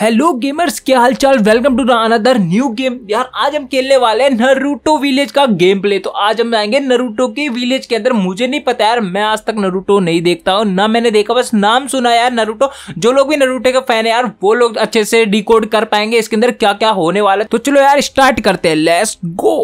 Hello gamers क्या हालचाल welcome to another new game यार आज हम खेलने वाले हैं नरूटो विलेज का गेम प्ले तो आज हम जाएंगे नरूटो के विलेज के अंदर मुझे नहीं पता यार मैं आज तक नरूटो नहीं देखता हूँ ना मैंने देखा बस नाम सुना यार नरूटो जो लोग भी नरूटो के फैन है यार वो लोग अच्छे से डिकोड कर पाएंगे इसके अंदर क्या क्या होने वाला है तो चलो यार स्टार्ट करते हैं लेस गो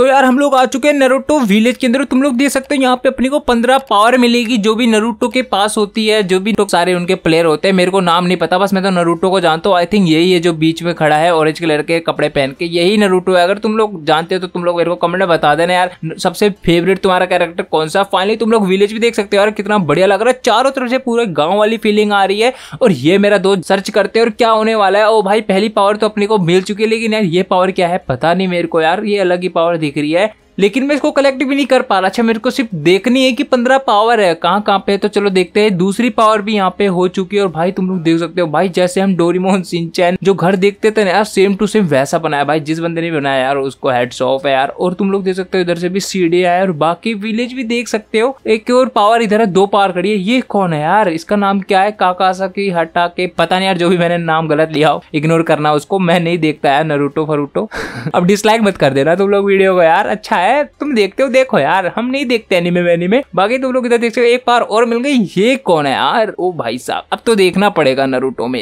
तो यार हम लोग आ चुके हैं नरोटो विलेज के अंदर तुम लोग देख सकते हो यहाँ पे अपने को पंद्रह पावर मिलेगी जो भी नरूटो के पास होती है जो भी तो सारे उनके प्लेयर होते हैं मेरे को नाम नहीं पता बस मैं तो नरूटो को जानता हूँ आई थिंक यही है जो बीच में खड़ा है ऑरेंज कलर के कपड़े पहन के यही नरूटो है अगर तुम लोग जानते हो तो तुम लोग मेरे को कमेंट में बता देना यार सबसे फेवरेट तुम्हारा कैरेक्टर कौन सा फाइनली तुम लोग विलेज भी देख सकते हो यार कितना बढ़िया लग रहा है चारों तरफ से पूरे गाँव वाली फीलिंग आ रही है और ये मेरा दोस्त सर्च करते हैं और क्या होने वाला है ओ भाई पहली पावर तो अपने को मिल चुकी है लेकिन यार ये पावर क्या है पता नहीं मेरे को यार ये अलग ही पावर दिख दिख रही है लेकिन मैं इसको कलेक्ट भी नहीं कर पा रहा अच्छा मेरे को सिर्फ देखनी है कि पंद्रह पावर है कहाँ कहाँ पे है तो चलो देखते हैं दूसरी पावर भी यहाँ पे हो चुकी है और भाई तुम लोग देख सकते हो भाई जैसे हम डोरीमोहन सिंचैन जो घर देखते थे ना यार सेम टू सेम वैसा बनाया भाई जिस बंदे ने बनाया यार उसको हेड्स ऑफ है यार और तुम लोग देख सकते हो इधर से भी सीढ़ी है और बाकी विलेज भी देख सकते हो एक और पावर इधर है दो पावर खड़ी है ये कौन है यार इसका नाम क्या है काकासा की हटा के पता नहीं यार जो भी मैंने नाम गलत लिया हो इग्नोर करना उसको मैं नहीं देखता यार नरूटो फरूटो अब डिसलाइक मत कर देना तुम लोग वीडियो को यार अच्छा है तुम देखते हो देखो यार हम नहीं देखते एनिमे वैनी में बाकी तुम लोग इधर देख सकते हो एक बार और मिल गई ये कौन है यार ओ भाई साहब अब तो देखना पड़ेगा नरूटो में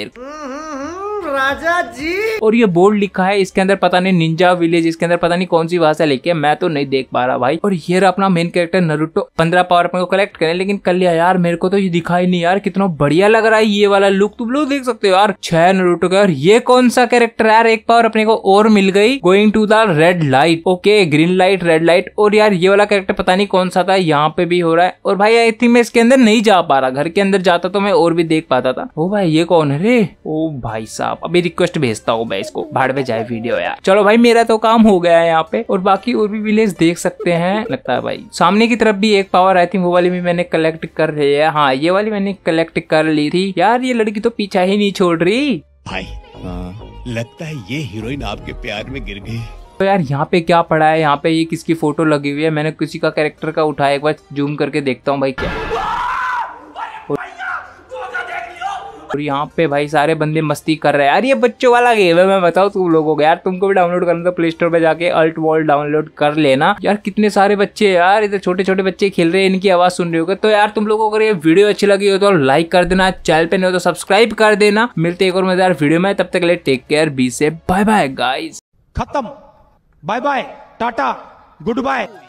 राजा जी और ये बोर्ड लिखा है इसके अंदर पता नहीं निंजा विलेज इसके अंदर पता नहीं कौन सी भाषा लिखी है मैं तो नहीं देख पा रहा भाई और ये अपना मेन कैरेक्टर नरुटो पंद्रह पावर अपने को कलेक्ट करें लेकिन कल यार मेरे को तो ये दिखाई नहीं यार कितना बढ़िया लग रहा है ये वाला लुक तुम लोग देख सकते हो यार छह नरूटो का और ये कौन सा कैरेक्टर यार एक पावर अपने को और मिल गई going to the red light okay green light red light और यार ये वाला कैरेक्टर पता नहीं कौन सा था यहाँ पे भी हो रहा है और भाई आई थिंक मैं इसके अंदर नहीं जा पा रहा घर के अंदर जाता तो मैं और भी देख पाता था ओ भाई ये कौन है रे ओ भाई साहब अभी रिक्वेस्ट भेजता हूँ मैं इसको भाड़ में जाए वीडियो यार चलो भाई मेरा तो काम हो गया है यहाँ पे और बाकी और भी विलेज देख सकते हैं लगता है भाई सामने की तरफ भी एक पावर आई थी वो वाली भी मैंने कलेक्ट कर रही है हाँ ये वाली मैंने कलेक्ट कर ली थी यार ये लड़की तो पीछा ही नहीं छोड़ रही भाई हाँ। लगता है ये हीरोइन आपके प्यार में गिर गई तो यार यहाँ पे क्या पड़ा है यहाँ पे ये किसकी फोटो लगी हुई है मैंने किसी का कैरेक्टर का उठाया एक बार जूम करके देखता हूँ भाई क्या और यहाँ पे भाई सारे बंदे मस्ती कर रहे हैं यार ये बच्चों वाला गेम है मैं बताऊँ तुम लोगों को यार तुमको भी डाउनलोड करना तो प्ले स्टोर पे जाके अल्ट वॉल डाउनलोड कर लेना यार कितने सारे बच्चे यार इधर छोटे छोटे बच्चे खेल रहे हैं इनकी आवाज सुन रहे होगी तो यार तुम लोगों को अगर ये वीडियो अच्छी लगी हो तो लाइक कर देना चैनल पे नहीं हो तो सब्सक्राइब कर देना मिलते एक और मजेदार वीडियो में तब तक ले टेक केयर बी से बाय बाय गाइज खत्म बाय बाय टाटा गुड बाय